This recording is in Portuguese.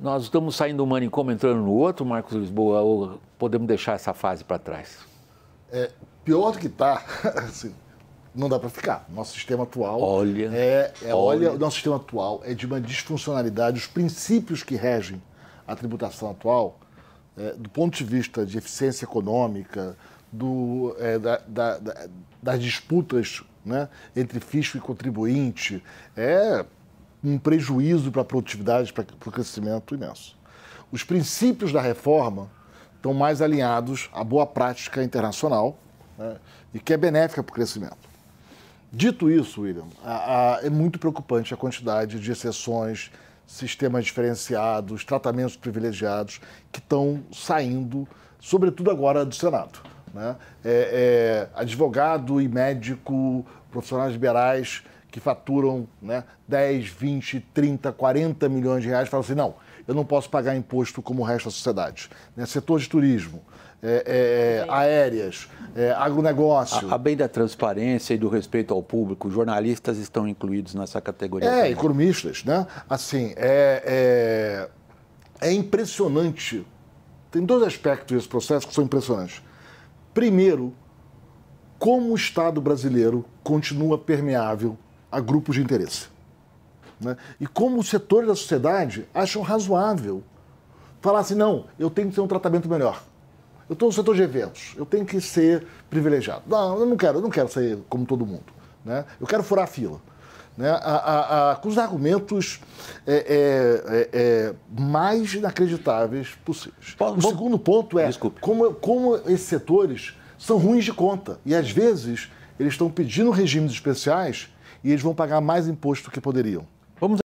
nós estamos saindo um manicômio entrando no outro, Marcos Lisboa, ou podemos deixar essa fase para trás? É, pior do que está, assim, não dá para ficar. Nosso sistema atual. Olha. É, é olha. O nosso sistema atual é de uma disfuncionalidade. Os princípios que regem a tributação atual, é, do ponto de vista de eficiência econômica, do, é, da, da, da, das disputas né, entre fisco e contribuinte, é um prejuízo para a produtividade, para, o crescimento imenso. Os princípios da reforma estão mais alinhados à boa prática internacional né, e que é benéfica para o crescimento. Dito isso, William, a, a, é muito preocupante a quantidade de exceções, sistemas diferenciados, tratamentos privilegiados que estão saindo, sobretudo agora do Senado. Né? É, é, advogado e médico, profissionais liberais que faturam né, 10, 20, 30, 40 milhões de reais, falam assim: não, eu não posso pagar imposto como o resto da sociedade. Né? Setor de turismo, é, é, é, aéreas, é, agronegócio. A, a, bem da transparência e do respeito ao público, jornalistas estão incluídos nessa categoria. É, economistas, né? Assim, é, é, é impressionante. Tem dois aspectos desse processo que são impressionantes. Primeiro, como o Estado brasileiro continua permeável a grupos de interesse. Né? E como os setores da sociedade acham razoável falar assim, não, eu tenho que ter um tratamento melhor. Eu estou no setor de eventos, eu tenho que ser privilegiado. Não, eu não quero, eu não quero ser como todo mundo. Né? Eu quero furar a fila. Né? A, a, a, com os argumentos é, é, é, é mais inacreditáveis possíveis. Paulo, o segundo ponto é como, como esses setores são ruins de conta. E às vezes eles estão pedindo regimes especiais e eles vão pagar mais imposto do que poderiam. Vamos